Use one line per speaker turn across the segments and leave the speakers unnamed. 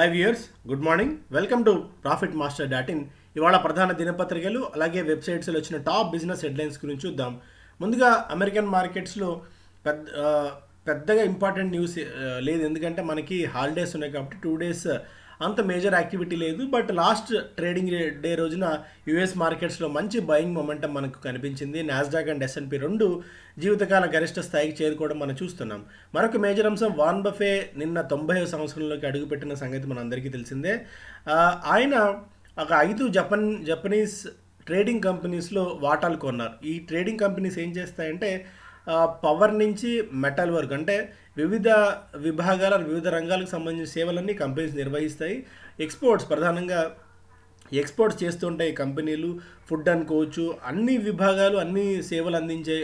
high viewers good morning welcome to profit master dot in ఇవాళ ప్రధాన దినపత్రికలు అలాగే వెబ్సైట్స్లో వచ్చిన టాప్ బిజినెస్ హెడ్లైన్స్ గురించి చూద్దాం ముందుగా అమెరికన్ మార్కెట్స్లో పెద్ద పెద్దగా ఇంపార్టెంట్ న్యూస్ లేదు ఎందుకంటే మనకి హాలిడేస్ ఉన్నాయి కాబట్టి టూ డేస్ అంత మేజర్ యాక్టివిటీ లేదు బట్ లాస్ట్ ట్రేడింగ్ డే రోజున యుఎస్ మార్కెట్స్లో మంచి బయింగ్ మొమెంటం మనకు కనిపించింది నాస్డాక్ అండ్ ఎస్ఎన్పి రెండు జీవితకాల గరిష్ట స్థాయికి చేరుకోవడం మనం చూస్తున్నాం మరొక మేజర్ అంశం వాన్ బఫే నిన్న తొంభై సంవత్సరంలోకి అడుగుపెట్టిన సంగతి అందరికీ తెలిసిందే ఆయన ఒక ఐదు జపన్ జపనీస్ ట్రేడింగ్ కంపెనీస్లో వాటాలు కొన్నారు ఈ ట్రేడింగ్ కంపెనీస్ ఏం చేస్తాయంటే పవర్ నుంచి మెటల్ వరకు అంటే వివిధ విభాగాల వివిధ రంగాలకు సంబంధించిన సేవలన్నీ కంపెనీస్ నిర్వహిస్తాయి ఎక్స్పోర్ట్స్ ప్రధానంగా ఎక్స్పోర్ట్స్ చేస్తుంటాయి కంపెనీలు ఫుడ్ అనుకోవచ్చు అన్ని విభాగాలు అన్ని సేవలు అందించే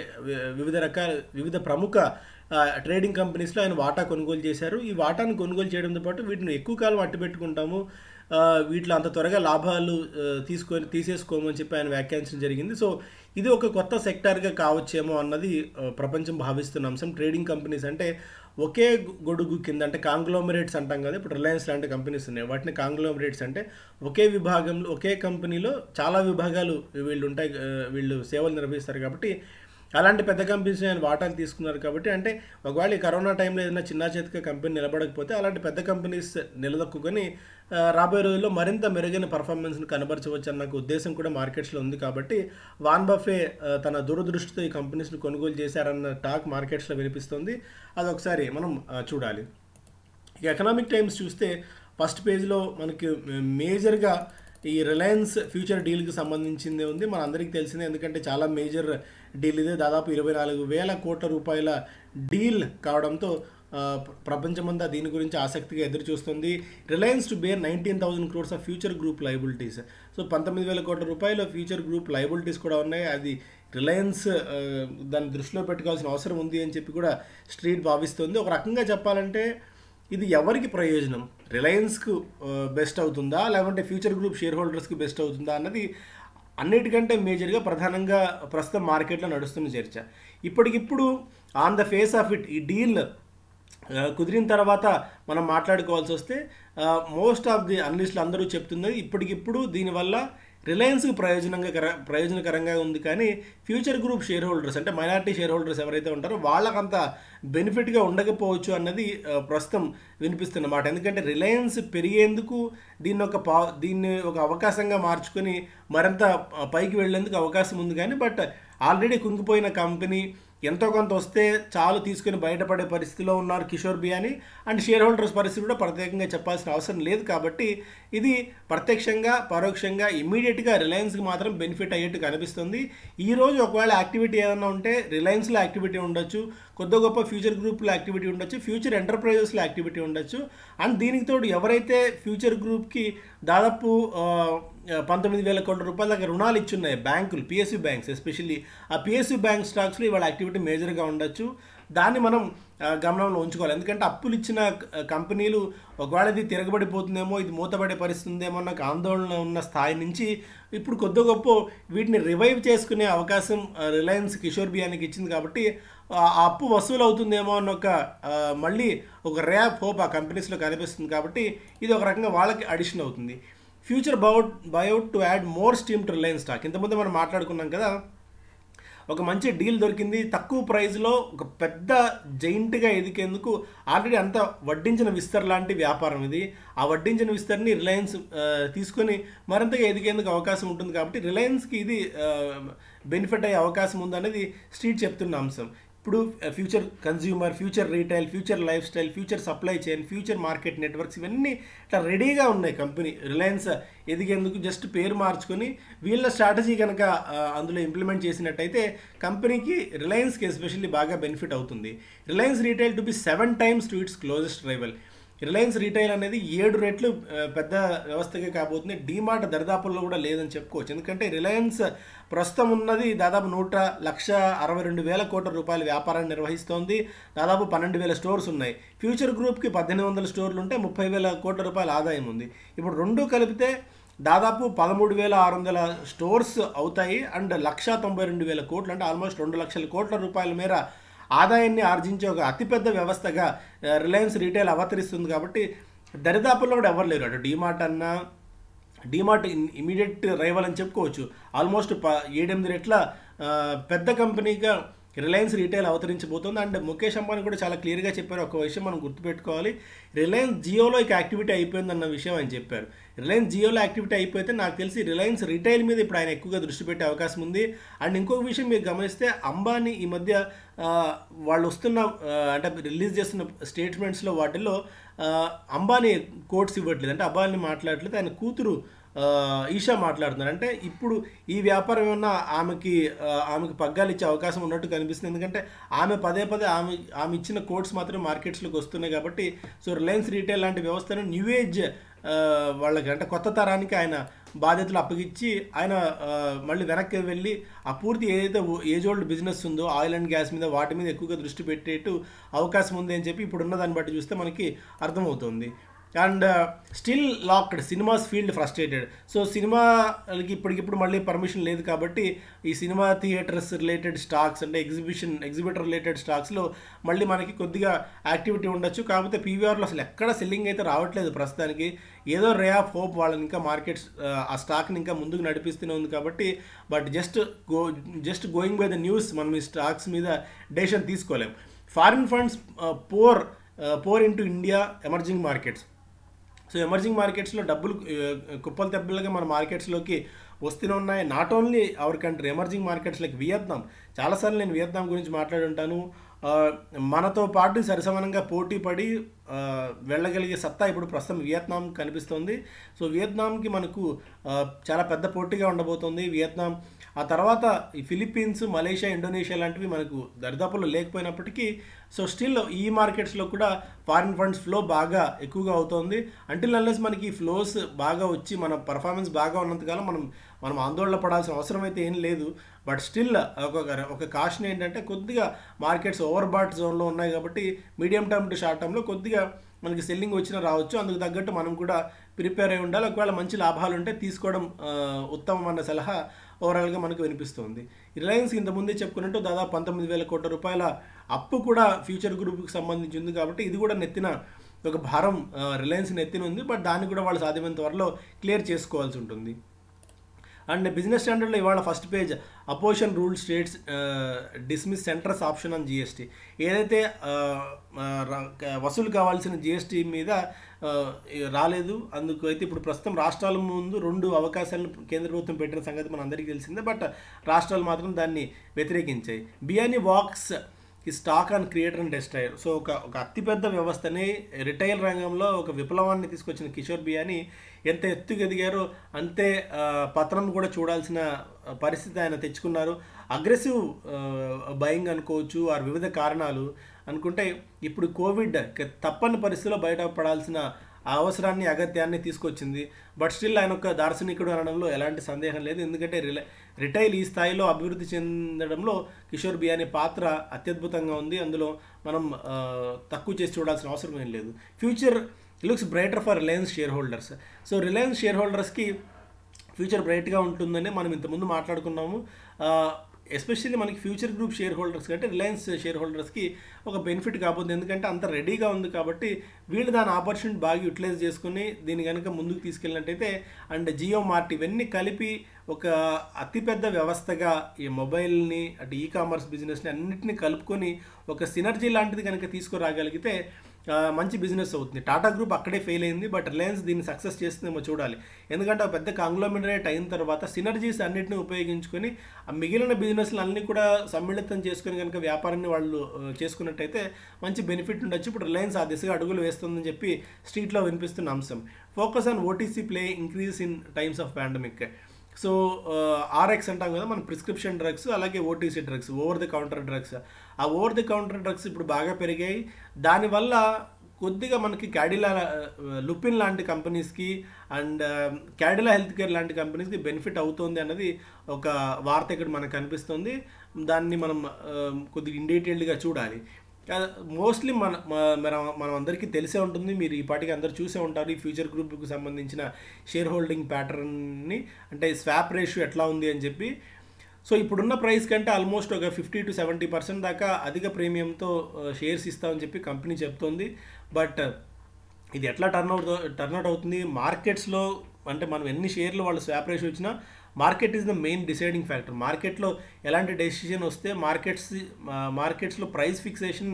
వివిధ రకాల వివిధ ప్రముఖ ట్రేడింగ్ కంపెనీస్లో ఆయన వాటా కొనుగోలు చేశారు ఈ వాటాను కొనుగోలు చేయడంతో పాటు వీటిని ఎక్కువ కాలం పెట్టుకుంటాము వీటిలో అంత త్వరగా లాభాలు తీసుకొని తీసేసుకోమని చెప్పి ఆయన వ్యాఖ్యానించడం జరిగింది సో ఇది ఒక కొత్త సెక్టార్గా కావచ్చేమో అన్నది ప్రపంచం భావిస్తున్న అంశం ట్రేడింగ్ కంపెనీస్ అంటే ఒకే గొడుగు కింద అంటే కాంగ్లోమరేట్స్ అంటాం కదా ఇప్పుడు రిలయన్స్ లాంటి కంపెనీస్ ఉన్నాయి వాటిని కాంగ్లోమరేట్స్ అంటే ఒకే విభాగంలో ఒకే కంపెనీలో చాలా విభాగాలు వీళ్ళు ఉంటాయి వీళ్ళు సేవలు నిర్వహిస్తారు కాబట్టి అలాంటి పెద్ద కంపెనీస్ ఆయన వాటాలు తీసుకున్నారు కాబట్టి అంటే ఒకవేళ ఈ కరోనా టైంలో ఏదైనా చిన్న చేతిక కంపెనీ నిలబడకపోతే అలాంటి పెద్ద కంపెనీస్ నిలదొక్కుని రాబోయే రోజుల్లో మరింత మెరుగైన పర్ఫార్మెన్స్ని కనబరచవచ్చు అన్న ఉద్దేశం కూడా మార్కెట్స్లో ఉంది కాబట్టి వాన్ బఫే తన దురదృష్టితో ఈ కంపెనీస్ని కొనుగోలు చేశారన్న టాక్ మార్కెట్స్లో వినిపిస్తుంది అది ఒకసారి మనం చూడాలి ఇక ఎకనామిక్ టైమ్స్ చూస్తే ఫస్ట్ పేజ్లో మనకి మేజర్గా ఈ రిలయన్స్ ఫ్యూచర్ డీల్కి సంబంధించిందే ఉంది మన అందరికీ తెలిసిందే ఎందుకంటే చాలా మేజర్ డీల్ ఇదే దాదాపు ఇరవై నాలుగు వేల కోట్ల రూపాయల డీల్ కావడంతో ప్రపంచమంతా దీని గురించి ఆసక్తిగా ఎదురు చూస్తుంది Reliance to bear nineteen thousand crores of future group liabilities so పంతొమ్మిది వేల కోట్ల రూపాయల ఫ్యూచర్ గ్రూప్ లైబిలిటీస్ కూడా ఉన్నాయి అది రిలయన్స్ దాన్ని దృష్టిలో పెట్టుకోవాల్సిన అవసరం ఉంది అని చెప్పి కూడా స్ట్రీట్ భావిస్తుంది ఒక రకంగా చెప్పాలంటే ఇది ఎవరికి ప్రయోజనం రిలయన్స్కు బెస్ట్ అవుతుందా లేకుంటే ఫ్యూచర్ గ్రూప్ షేర్ హోల్డర్స్కి బెస్ట్ అవుతుందా అన్నది అన్నిటికంటే మేజర్గా ప్రధానంగా ప్రస్తుతం మార్కెట్లో నడుస్తున్న చర్చ ఇప్పటికిప్పుడు on the face of it ఈ డీల్ కుదిరిన తర్వాత మనం మాట్లాడుకోవాల్సి వస్తే మోస్ట్ ఆఫ్ ది అనలిస్టులు అందరూ చెప్తున్నది ఇప్పటికిప్పుడు దీనివల్ల రిలయన్స్కి ప్రయోజనంగా ప్రయోజనకరంగా ఉంది కానీ ఫ్యూచర్ గ్రూప్ షేర్ హోల్డర్స్ అంటే మైనార్టీ షేర్ హోల్డర్స్ ఎవరైతే ఉంటారో వాళ్ళకంత బెనిఫిట్గా ఉండకపోవచ్చు అన్నది ప్రస్తుతం వినిపిస్తున్నమాట ఎందుకంటే రిలయన్స్ పెరిగేందుకు దీన్ని ఒక పా దీన్ని ఒక అవకాశంగా మార్చుకొని మరింత పైకి వెళ్లేందుకు అవకాశం ఉంది కానీ బట్ ఆల్రెడీ కుంగిపోయిన కంపెనీ ఎంతో కొంత వస్తే చాలు తీసుకుని బయటపడే పరిస్థితిలో ఉన్నారు Kishore Biyani and share holders పరిస్థితి కూడా ప్రత్యేకంగా చెప్పాల్సిన అవసరం లేదు కాబట్టి ఇది ప్రత్యక్షంగా పరోక్షంగా ఇమీడియట్గా రిలయన్స్కి మాత్రం బెనిఫిట్ అయ్యేట్టు కనిపిస్తుంది ఈరోజు ఒకవేళ యాక్టివిటీ ఏదైనా ఉంటే రిలయన్స్లో యాక్టివిటీ ఉండొచ్చు కొద్ది గొప్ప ఫ్యూచర్ గ్రూప్లో యాక్టివిటీ ఉండొచ్చు ఫ్యూచర్ ఎంటర్ప్రైజెస్లో యాక్టివిటీ ఉండొచ్చు అండ్ దీనికి తోడు ఎవరైతే ఫ్యూచర్ గ్రూప్కి దాదాపు పంతొమ్మిది వేల కోట్ల రూపాయల దాకా రుణాలు ఇచ్చున్నాయి బ్యాంకులు పిఎస్యూ బ్యాంక్స్ ఎస్పెషల్లీ ఆ పిఎస్యూ బ్యాంక్ స్టాక్స్లో ఇవాళ యాక్టివిటీ మేజర్గా ఉండొచ్చు దాన్ని మనం గమనంలో ఉంచుకోవాలి ఎందుకంటే అప్పులు ఇచ్చిన కంపెనీలు ఒకవేళ ఇది తిరగబడిపోతుందేమో ఇది మూతబడే పరిస్థితి నాకు ఆందోళన ఉన్న స్థాయి నుంచి ఇప్పుడు కొద్ది గొప్ప వీటిని రివైవ్ చేసుకునే అవకాశం రిలయన్స్ కిషోర్ బియానికి ఇచ్చింది కాబట్టి ఆ అప్పు వసూలు అవుతుందేమో అన్న ఒక మళ్ళీ ఒక ర్యాప్ హోప్ ఆ కంపెనీస్లో కనిపిస్తుంది కాబట్టి ఇది ఒక రకంగా వాళ్ళకి అడిషన్ అవుతుంది future bout buyout to add more steam to Reliance stock ఇంతకుముందు మనం మాట్లాడుకున్నాం కదా ఒక మంచి డీల్ దొరికింది తక్కువ ప్రైస్లో ఒక పెద్ద జైంట్గా ఎదికేందుకు ఆల్రెడీ అంత వడ్డించిన విస్తర్ లాంటి వ్యాపారం ఇది ఆ వడ్డించిన విస్తర్ని రిలయన్స్ తీసుకొని మరింతగా ఎదిగేందుకు అవకాశం ఉంటుంది కాబట్టి రిలయన్స్కి ఇది బెనిఫిట్ అయ్యే అవకాశం ఉందనేది స్ట్రీట్ చెప్తున్న అంశం ఇప్పుడు future consumer future retail future life style future supply chain future market networks ఇవన్నీ ఇట్లా రెడీగా ఉన్నాయి కంపెనీ రిలయన్స్ ఎదిగేందుకు జస్ట్ పేరు మార్చుకొని వీళ్ళ స్ట్రాటజీ కనుక uh, అందులో ఇంప్లిమెంట్ చేసినట్టయితే కంపెనీకి రిలయన్స్కి ఎస్పెషల్లీ బాగా బెనిఫిట్ అవుతుంది Reliance retail to be seven times to its closest rival Reliance retail అనేది ఏడు రెట్లు పెద్ద వ్యవస్థగా కాబోతుంది డీమార్ట్ దరిదాపుల్లో కూడా లేదని చెప్పుకోవచ్చు ఎందుకంటే రిలయన్స్ ప్రస్తుతం ఉన్నది దాదాపు నూట లక్ష అరవై రెండు వేల కోట్ల రూపాయల వ్యాపారాన్ని నిర్వహిస్తోంది దాదాపు పన్నెండు వేల స్టోర్స్ ఉన్నాయి ఫ్యూచర్ గ్రూప్కి పద్దెనిమిది వందల స్టోర్లు ఉంటే ముప్పై వేల కోట్ల రూపాయల ఆదాయం ఉంది ఇప్పుడు రెండు కలిపితే దాదాపు పదమూడు వేల ఆరు వందల స్టోర్స్ అవుతాయి అండ్ లక్ష తొంభై రెండు వేల కోట్లు అంటే ఆల్మోస్ట్ రెండు లక్షల కోట్ల రూపాయల మేర ఆదాయాన్ని ఆర్జించే ఒక అతిపెద్ద వ్యవస్థగా రిలయన్స్ రీటైల్ అవతరిస్తుంది కాబట్టి దరిదాపుల్లో కూడా ఎవరు లేరు అటు డీమార్ట్ అన్నా డీమార్ట్ ఇమీడియట్ రైవల్ అని చెప్పుకోవచ్చు ఆల్మోస్ట్ ప ఏడెనిమిది రెట్ల పెద్ద కంపెనీగా రిలయన్స్ రీటైల్ అవతరించబోతుంది అండ్ ముఖేష్ అంబానీ కూడా చాలా క్లియర్గా చెప్పారు ఒక విషయం మనం గుర్తుపెట్టుకోవాలి రిలయన్స్ జియోలో ఇక యాక్టివిటీ అయిపోయిందన్న విషయం ఆయన చెప్పారు రిలయన్స్ జియోలో యాక్టివిటీ అయిపోతే నాకు తెలిసి రిలయన్స్ రిటైల్ మీద ఇప్పుడు ఆయన ఎక్కువగా దృష్టి పెట్టే అవకాశం ఉంది అండ్ ఇంకొక విషయం మీరు గమనిస్తే అంబానీ ఈ మధ్య వాళ్ళు వస్తున్న అంటే రిలీజ్ చేస్తున్న స్టేట్మెంట్స్లో వాటిల్లో అంబానీ కోట్స్ ఇవ్వట్లేదు అంటే అంబానీ మాట్లాడట్లేదు ఆయన కూతురు ఈషా మాట్లాడుతున్నారు అంటే ఇప్పుడు ఈ వ్యాపారం ఏమన్నా ఆమెకి ఆమెకి పగ్గాలు ఇచ్చే అవకాశం ఉన్నట్టు కనిపిస్తుంది ఎందుకంటే ఆమె పదే పదే ఆమె ఆమె ఇచ్చిన కోడ్స్ మాత్రం మార్కెట్స్లోకి వస్తున్నాయి కాబట్టి సో రిలయన్స్ రీటైల్ లాంటి వ్యవస్థను న్యూ ఏజ్ వాళ్ళకి అంటే కొత్త తరానికి ఆయన బాధ్యతలు అప్పగించి ఆయన మళ్ళీ వెనక్కి వెళ్ళి ఆ పూర్తి ఏదైతే ఏజ్ ఓల్డ్ బిజినెస్ ఉందో ఆయిల్ అండ్ గ్యాస్ మీద వాటి మీద ఎక్కువగా దృష్టి పెట్టేట్టు అవకాశం ఉంది అని చెప్పి ఇప్పుడున్న దాన్ని బట్టి చూస్తే మనకి అర్థమవుతుంది and still locked cinemas field frustrated so సినిమాకి ఇప్పటికిప్పుడు మళ్ళీ పర్మిషన్ లేదు కాబట్టి ఈ సినిమా థియేటర్స్ రిలేటెడ్ స్టాక్స్ అంటే ఎగ్జిబిషన్ ఎగ్జిబిటర్ రిలేటెడ్ స్టాక్స్లో మళ్ళీ మనకి కొద్దిగా యాక్టివిటీ ఉండొచ్చు కాకపోతే పీవీఆర్లో అసలు ఎక్కడ సెల్లింగ్ అయితే రావట్లేదు ప్రస్తుతానికి ఏదో రే ఆఫ్ హోప్ వాళ్ళని ఇంకా మార్కెట్స్ uh, ఆ స్టాక్ని ఇంకా ముందుకు నడిపిస్తూనే ఉంది కాబట్టి but just go just going by the news మనం ఈ స్టాక్స్ మీద డెసిషన్ తీసుకోలేం foreign funds pour pour into India emerging markets so emerging మార్కెట్స్లో డబ్బులు కుప్పలు తెబ్బలుగా మన మార్కెట్స్లోకి వస్తూనే ఉన్నాయి not only our country emerging markets like Vietnam చాలాసార్లు నేను వియత్నాం గురించి మాట్లాడి ఉంటాను మనతో పాటు సరిసమానంగా పోటీ పడి వెళ్ళగలిగే సత్తా ఇప్పుడు ప్రస్తుతం వియత్నాం కనిపిస్తుంది సో వియత్నాంకి మనకు చాలా పెద్ద పోటీగా ఉండబోతుంది వియత్నాం ఆ తర్వాత ఈ ఫిలిప్పీన్స్ మలేషియా ఇండోనేషియా లాంటివి మనకు దరిదాపుల్లో లేకపోయినప్పటికీ సో స్టిల్ ఈ మార్కెట్స్లో కూడా ఫారిన్ ఫండ్స్ ఫ్లో బాగా ఎక్కువగా అవుతోంది అంటిల్ అన్లెస్ మనకి ఫ్లోస్ బాగా వచ్చి మన పర్ఫార్మెన్స్ బాగా ఉన్నంతకాలం మనం మనం ఆందోళన పడాల్సిన అవసరం అయితే ఏం లేదు బట్ స్టిల్ ఒక ఒక కాషన్ ఏంటంటే కొద్దిగా మార్కెట్స్ ఓవర్బాట్ జోన్లో ఉన్నాయి కాబట్టి మీడియం టర్మ్ టు షార్ట్ టర్మ్లో కొద్దిగా మనకి సెల్లింగ్ వచ్చినా రావచ్చు అందుకు తగ్గట్టు మనం కూడా ప్రిపేర్ అయి ఉండాలి ఒకవేళ మంచి లాభాలు ఉంటే తీసుకోవడం ఉత్తమం అన్న సలహా ఓవరాల్గా మనకు వినిపిస్తుంది రిలయన్స్ ఇంతకుముందే చెప్పుకున్నట్టు దాదాపు పంతొమ్మిది వేల కోట్ల రూపాయల అప్పు కూడా ఫ్యూచర్ గ్రూప్కి సంబంధించింది కాబట్టి ఇది కూడా నెత్తిన ఒక భారం రిలయన్స్ నెత్తిన ఉంది బట్ దాన్ని కూడా వాళ్ళు సాధ్యమైన త్వరలో క్లియర్ చేసుకోవాల్సి ఉంటుంది అండ్ బిజినెస్ స్టాండర్డ్లో ఇవాళ first page opposition rule states dismiss centres option అని జిఎస్టీ ఏదైతే వసూలు కావాల్సిన జిఎస్టీ మీద రాలేదు అందుకు అయితే ఇప్పుడు ప్రస్తుతం రాష్ట్రాల ముందు రెండు అవకాశాలను కేంద్ర ప్రభుత్వం పెట్టిన సంగతి మన అందరికీ తెలిసిందే బట్ రాష్ట్రాలు మాత్రం దాన్ని వ్యతిరేకించాయి బియానీ వాక్స్ ఈ stock and creator and destroyer so ఒక ఒక అతిపెద్ద వ్యవస్థని రిటైల్ రంగంలో ఒక విప్లవాన్ని తీసుకొచ్చిన కిషోర్ బియాని ఎంత ఎత్తుకు ఎదిగారో అంతే పత్రం కూడా చూడాల్సిన పరిస్థితి ఆయన తెచ్చుకున్నారు అగ్రెసివ్ బయింగ్ అనుకోవచ్చు ఆ వివిధ కారణాలు అనుకుంటే ఇప్పుడు కోవిడ్ తప్పని పరిస్థితిలో బయటపడాల్సిన ఆ అవసరాన్ని అగత్యాన్ని తీసుకొచ్చింది బట్ స్టిల్ ఆయన ఒక దార్శనికుడు అనడంలో ఎలాంటి సందేహం లేదు ఎందుకంటే రిటైల్ ఈ స్థాయిలో అభివృద్ధి చెందడంలో కిషోర్ బియాని పాత్ర అత్యద్భుతంగా ఉంది అందులో మనం తక్కువ చేసి చూడాల్సిన అవసరం ఏం లేదు future looks brighter for Reliance shareholders so Reliance share హోల్డర్స్కి ఫ్యూచర్ బ్రైట్గా ఉంటుందని మనం ఇంతకుముందు మాట్లాడుకున్నాము ఎస్పెషల్లీ మనకి ఫ్యూచర్ గ్రూప్ షేర్ హోల్డర్స్ అంటే రిలయన్స్ షేర్ హోల్డర్స్కి ఒక బెనిఫిట్ కాబోతుంది ఎందుకంటే అంత రెడీగా ఉంది కాబట్టి వీళ్ళు దాని ఆపర్చునిటీ బాగా యూటిలైజ్ చేసుకుని దీని కనుక ముందుకు తీసుకెళ్ళినట్టయితే అండ్ జియో మార్ట్ ఇవన్నీ కలిపి ఒక అతిపెద్ద వ్యవస్థగా ఈ మొబైల్ని అటు ఈ కామర్స్ బిజినెస్ని అన్నింటినీ కలుపుకొని ఒక సినర్జీ లాంటిది కనుక తీసుకురాగలిగితే మంచి బిజినెస్ అవుతుంది టాటా గ్రూప్ అక్కడే ఫెయిల్ అయింది బట్ రిలయన్స్ దీన్ని సక్సెస్ చేస్తుందేమో చూడాలి ఎందుకంటే పెద్ద కాంగ్లోమినరేట్ అయిన తర్వాత సినర్జీస్ అన్నింటినీ ఉపయోగించుకొని ఆ మిగిలిన బిజినెస్లు అన్నీ కూడా సమ్మిళితం చేసుకుని కనుక వ్యాపారాన్ని వాళ్ళు చేసుకున్నట్టయితే మంచి బెనిఫిట్ ఉండొచ్చు ఇప్పుడు రిలయన్స్ ఆ దిశగా అడుగులు వేస్తుందని చెప్పి స్ట్రీట్లో వినిపిస్తున్న అంశం focus on OTC play increase in times of pandemic so Rx అంటాం కదా మన ప్రిస్క్రిప్షన్ డ్రగ్స్ అలాగే OTC drugs over the counter drugs ఆ ఓవర్ ది కౌంటర్ డ్రగ్స్ ఇప్పుడు బాగా పెరిగాయి దానివల్ల కొద్దిగా మనకి క్యాడిలా లుపిన్ లాంటి కంపెనీస్కి అండ్ క్యాడిలా హెల్త్ కేర్ లాంటి కంపెనీస్కి బెనిఫిట్ అవుతుంది అన్నది ఒక వార్త ఇక్కడ మనకు కనిపిస్తుంది దాన్ని మనం కొద్దిగా ఇండీటెయిల్డ్గా చూడాలి మోస్ట్లీ మన మనం మనం అందరికీ తెలిసే ఉంటుంది మీరు ఈ పాటికి అందరు చూసే ఉంటారు ఈ ఫ్యూచర్ గ్రూప్కి సంబంధించిన షేర్ హోల్డింగ్ ప్యాటర్న్ని అంటే స్వాప్ రేషియో ఎట్లా ఉంది అని చెప్పి సో ఇప్పుడున్న ప్రైస్ కంటే ఆల్మోస్ట్ ఒక ఫిఫ్టీ టు సెవెంటీ పర్సెంట్ దాకా అధిక ప్రీమియంతో షేర్స్ ఇస్తామని చెప్పి కంపెనీ చెప్తోంది బట్ ఇది ఎట్లా టర్న్అవుట్ టర్న్అట్ అవుతుంది మార్కెట్స్లో అంటే మనం ఎన్ని షేర్లు వాళ్ళు స్వాప్ రేషి వచ్చినా market is the main deciding factor మార్కెట్లో ఎలాంటి డెసిషన్ వస్తే మార్కెట్స్ మార్కెట్స్లో ప్రైస్ ఫిక్సేషన్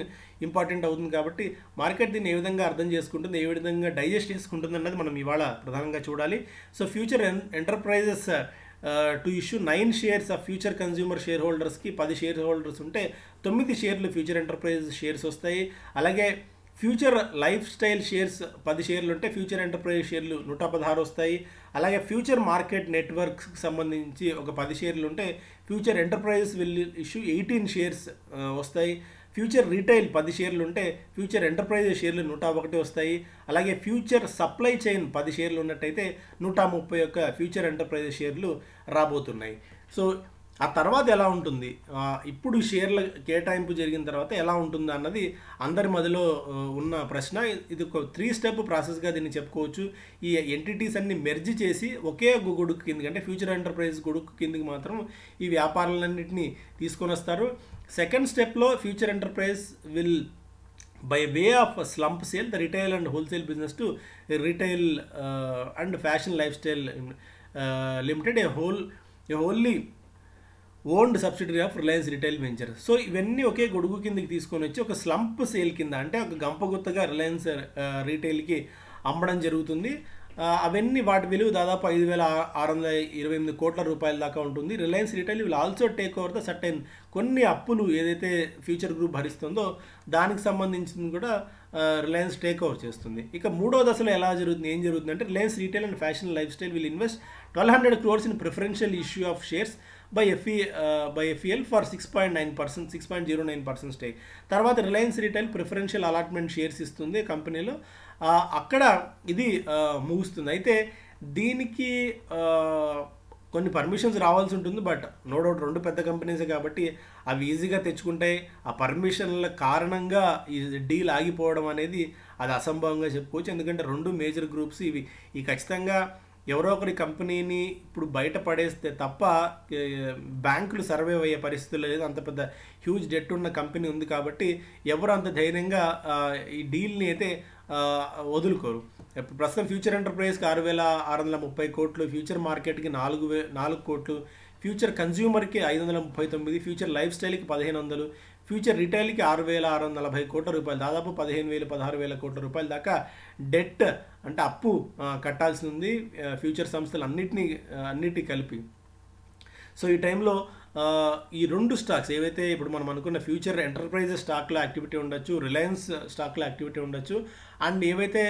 ఇంపార్టెంట్ అవుతుంది కాబట్టి మార్కెట్ దీన్ని ఏ విధంగా అర్థం చేసుకుంటుంది ఏ విధంగా డైజెస్ట్ చేసుకుంటుంది అన్నది మనం ఇవాళ ప్రధానంగా చూడాలి so Future Enterprises to issue nine shares of Future Consumer share హోల్డర్స్కి పది షేర్ హోల్డర్స్ ఉంటే తొమ్మిది షేర్లు ఫ్యూచర్ ఎంటర్ప్రైజ్ షేర్స్ వస్తాయి అలాగే ఫ్యూచర్ లైఫ్ స్టైల్ షేర్స్ పది షేర్లు ఉంటే ఫ్యూచర్ ఎంటర్ప్రైజ్ షేర్లు నూట పదహారు వస్తాయి అలాగే ఫ్యూచర్ మార్కెట్ నెట్వర్క్స్కి సంబంధించి ఒక పది షేర్లు ఉంటే ఫ్యూచర్ ఎంటర్ప్రైజెస్ వెళ్ళి ఇష్యూ ఎయిటీన్ షేర్స్ వస్తాయి ఫ్యూచర్ రీటైల్ పది షేర్లు ఉంటే ఫ్యూచర్ ఎంటర్ప్రైజ్ షేర్లు నూట ఒకటి వస్తాయి అలాగే ఫ్యూచర్ సప్లై చైన్ పది షేర్లు ఉన్నట్టయితే నూట ముప్పై ఒక్క ఫ్యూచర్ ఎంటర్ప్రైజ్ షేర్లు రాబోతున్నాయి సో ఆ తర్వాత ఎలా ఉంటుంది ఇప్పుడు షేర్ల కేటాయింపు జరిగిన తర్వాత ఎలా ఉంటుంది అన్నది అందరి మధ్యలో ఉన్న ప్రశ్న ఇది ఒక త్రీ స్టెప్ ప్రాసెస్గా దీన్ని చెప్పుకోవచ్చు ఈ ఎంటిటీస్ అన్ని మెర్జ్ చేసి ఒకే గొడుగు కిందకి అంటే ఫ్యూచర్ ఎంటర్ప్రైజ్ గొడుగు కిందకి మాత్రం ఈ వ్యాపారాలన్నింటినీ తీసుకొని వస్తారు సెకండ్ స్టెప్లో Future Enterprise will by way of slump sale the retail and wholesale business to retail and fashion lifestyle limited a whole a only owned subsidiary of Reliance retail venture so ఇవన్నీ ఒకే గొడుగు కిందకి తీసుకొని వచ్చి ఒక slump sale కింద అంటే ఒక గంపగుత్తగా రిలయన్స్ రీటైల్కి అమ్మడం జరుగుతుంది అవన్నీ వాటి విలువ దాదాపు ఐదు వేల ఆరు వందల ఇరవై ఎనిమిది కోట్ల రూపాయల దాకా ఉంటుంది Reliance retail will also take over the certain కొన్ని అప్పులు ఏదైతే ఫ్యూచర్ గ్రూప్ భరిస్తుందో దానికి సంబంధించింది కూడా రిలయన్స్ టేక్ ఓవర్ చేస్తుంది ఇక మూడో దశలో ఎలా జరుగుతుంది ఏం జరుగుతుంది అంటే Reliance retail and fashion lifestyle will invest twelve hundred crores in preferential issue of shares by FE by FEL for six point nine percent six point zero nine percent stay తర్వాత Reliance retail preferential allotment shares ఇస్తుంది కంపెనీలో అక్కడ ఇది ముగుస్తుంది అయితే దీనికి కొన్ని permissions రావాల్సి ఉంటుంది బట్ నో డౌట్ రెండు పెద్ద కంపెనీసే కాబట్టి అవి ఈజీగా తెచ్చుకుంటాయి ఆ పర్మిషన్ల కారణంగా ఈ డీల్ ఆగిపోవడం అనేది అది అసంభవంగా చెప్పుకోవచ్చు ఎందుకంటే రెండు మేజర్ గ్రూప్స్ ఇవి ఈ ఖచ్చితంగా ఎవరో ఒకరి కంపెనీని ఇప్పుడు బయట పడేస్తే తప్ప బ్యాంకులు సర్వైవ్ అయ్యే పరిస్థితులు లేదు అంత పెద్ద హ్యూజ్ డెట్ ఉన్న కంపెనీ ఉంది కాబట్టి ఎవరు అంత ధైర్యంగా ఈ డీల్ని అయితే వదులుకోరు ప్రస్తుతం ఫ్యూచర్ ఎంటర్ప్రైజ్కి ఆరు వేల ఆరు వందల ముప్పై కోట్లు ఫ్యూచర్ మార్కెట్కి నాలుగు వే నాలుగు కోట్లు ఫ్యూచర్ కన్జ్యూమర్కి ఐదు వందల ముప్పై తొమ్మిది ఫ్యూచర్ లైఫ్ స్టైల్కి పదిహేను వందలు ఫ్యూచర్ రిటైల్కి ఆరు వేల ఆరు వందల నలభై కోట్ల రూపాయలు దాదాపు పదిహేను వేలు పదహారు వేల కోట్ల రూపాయల దాకా డెట్ అంటే అప్పు కట్టాల్సి ఉంది ఫ్యూచర్ సంస్థలు అన్నిటినీ అన్నిటి కలిపి సో ఈ టైంలో ఈ రెండు స్టాక్స్ ఏవైతే ఇప్పుడు మనం అనుకున్న ఫ్యూచర్ ఎంటర్ప్రైజెస్ స్టాక్లో యాక్టివిటీ ఉండొచ్చు రిలయన్స్ స్టాక్లో యాక్టివిటీ ఉండొచ్చు అండ్ ఏవైతే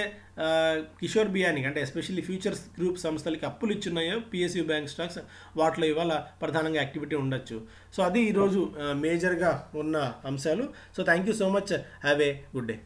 కిషోర్ బియానికి అంటే ఎస్పెషల్లీ ఫ్యూచర్స్ గ్రూప్ సంస్థలకి అప్పులు ఇచ్చున్నాయో పిఎస్యూ బ్యాంక్ స్టాక్స్ వాటిలో ఇవాళ ప్రధానంగా యాక్టివిటీ ఉండొచ్చు సో అది ఈరోజు మేజర్గా ఉన్న అంశాలు so thank you so much have a good day